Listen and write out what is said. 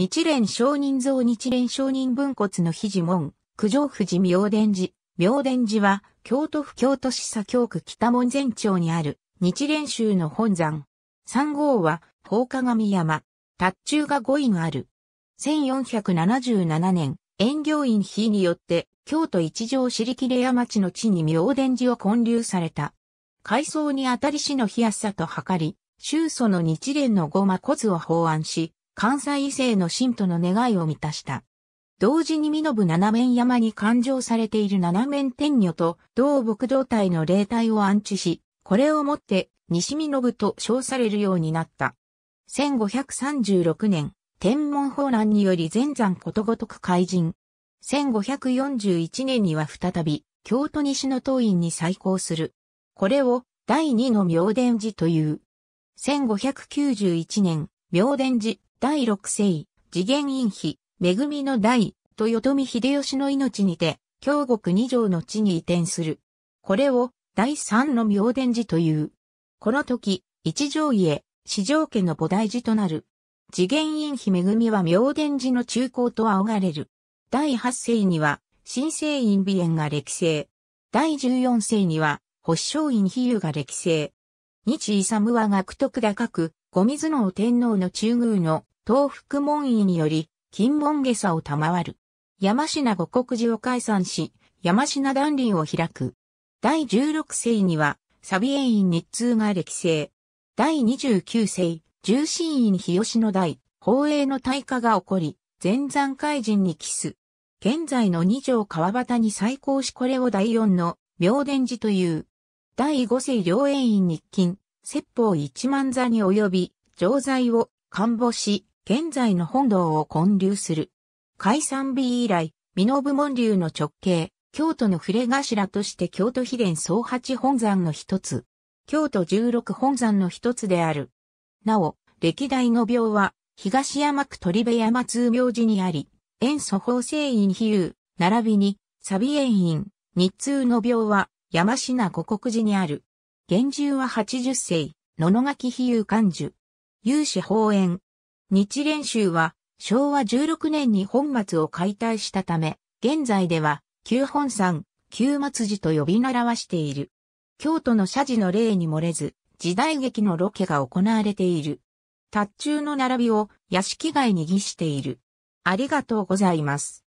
日蓮聖人像日蓮聖人分骨の肘門、九条富士明殿寺。明殿寺は、京都府京都市左京区北門前町にある、日蓮宗の本山。三号は、放火神山。達中が五位がある。1477年、遠行院碑によって、京都一条尻切れ屋町の地に明殿寺を建立された。階層にあたり市の冷やさと測り、宗祖の日蓮のごま骨を法案し、関西異性の信徒の願いを満たした。同時に身延七面山に勘定されている七面天女と同木道体の霊体を安置し、これをもって西身延と称されるようになった。1536年、天文法乱により全山ことごとく改人。1541年には再び、京都西の東院に再興する。これを第二の明殿寺という。1591年、明殿寺、第六世、次元院妃、恵みの代、豊臣秀吉の命にて、京極二条の地に移転する。これを、第三の明殿寺という。この時、一条家、四条家の菩提寺となる。次元院妃恵は明殿寺の中高と仰がれる。第八世には、新生院美園が歴世。第十四世には、保守院比喩が歴世。日勇は学徳高く、ズ水能天皇の中宮の東福門医により、金門下差を賜る。山品五国寺を解散し、山品断林を開く。第十六世には、サビエイン日通が歴世。第二十九世、重心院日吉の代、宝永の大化が起こり、前山海人に帰す。現在の二条川端に再興しこれを第四の明殿寺という。第五世両園院日勤、説法一万座に及び、城材を看護し、現在の本堂を建立する。解散日以来、美濃部門流の直径、京都の触れ頭として京都秘伝総八本山の一つ、京都十六本山の一つである。なお、歴代の病は、東山区鳥部山通廟寺にあり、遠祖法聖院比喩、並びに、サビ園院、日通の病は、山品五国寺にある。厳重は80世、野々垣比喩漢樹。有志法縁。日蓮宗は昭和16年に本末を解体したため、現在では旧本山、旧末寺と呼び習わしている。京都の社寺の例に漏れず、時代劇のロケが行われている。達中の並びを屋敷街に儀している。ありがとうございます。